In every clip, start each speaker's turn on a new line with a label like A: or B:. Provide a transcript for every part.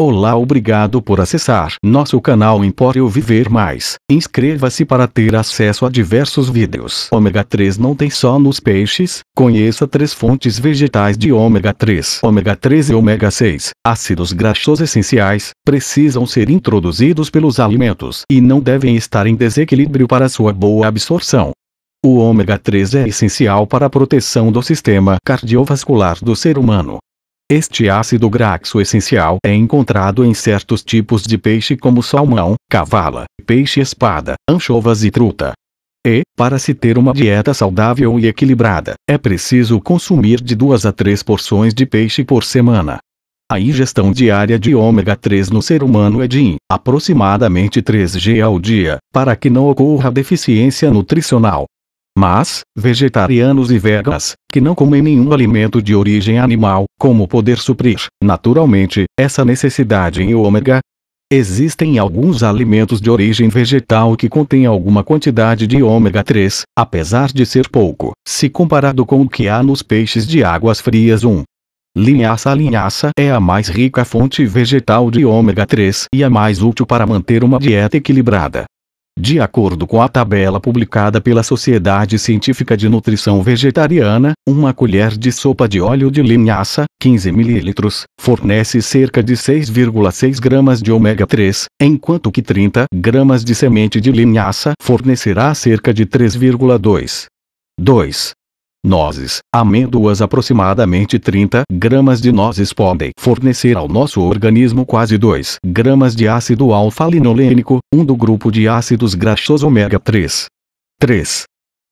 A: Olá, obrigado por acessar nosso canal Empório Viver Mais. Inscreva-se para ter acesso a diversos vídeos. Ômega 3 não tem só nos peixes. Conheça três fontes vegetais de ômega 3. Ômega 3 e ômega 6, ácidos graxos essenciais, precisam ser introduzidos pelos alimentos e não devem estar em desequilíbrio para sua boa absorção. O ômega 3 é essencial para a proteção do sistema cardiovascular do ser humano este ácido graxo essencial é encontrado em certos tipos de peixe como salmão, cavala, peixe-espada, anchovas e truta. E, para se ter uma dieta saudável e equilibrada, é preciso consumir de 2 a 3 porções de peixe por semana. A ingestão diária de ômega 3 no ser humano é de aproximadamente 3 g ao dia, para que não ocorra deficiência nutricional. Mas, vegetarianos e vegas, que não comem nenhum alimento de origem animal, como poder suprir, naturalmente, essa necessidade em ômega? Existem alguns alimentos de origem vegetal que contêm alguma quantidade de ômega 3, apesar de ser pouco, se comparado com o que há nos peixes de águas frias 1. Linhaça Linhaça é a mais rica fonte vegetal de ômega 3 e a é mais útil para manter uma dieta equilibrada. De acordo com a tabela publicada pela Sociedade Científica de Nutrição Vegetariana, uma colher de sopa de óleo de linhaça, 15 ml, fornece cerca de 6,6 gramas de ômega 3, enquanto que 30 gramas de semente de linhaça fornecerá cerca de 3,2. 2. Nozes, amêndoas aproximadamente 30 gramas de nozes podem fornecer ao nosso organismo quase 2 gramas de ácido alfa-linolênico, um do grupo de ácidos graxos ômega 3. 3.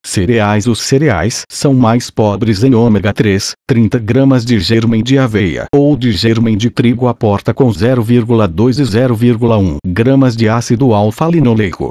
A: Cereais Os cereais são mais pobres em ômega 3, 30 gramas de germen de aveia ou de germen de trigo aporta com 0,2 e 0,1 gramas de ácido alfa-linoleico.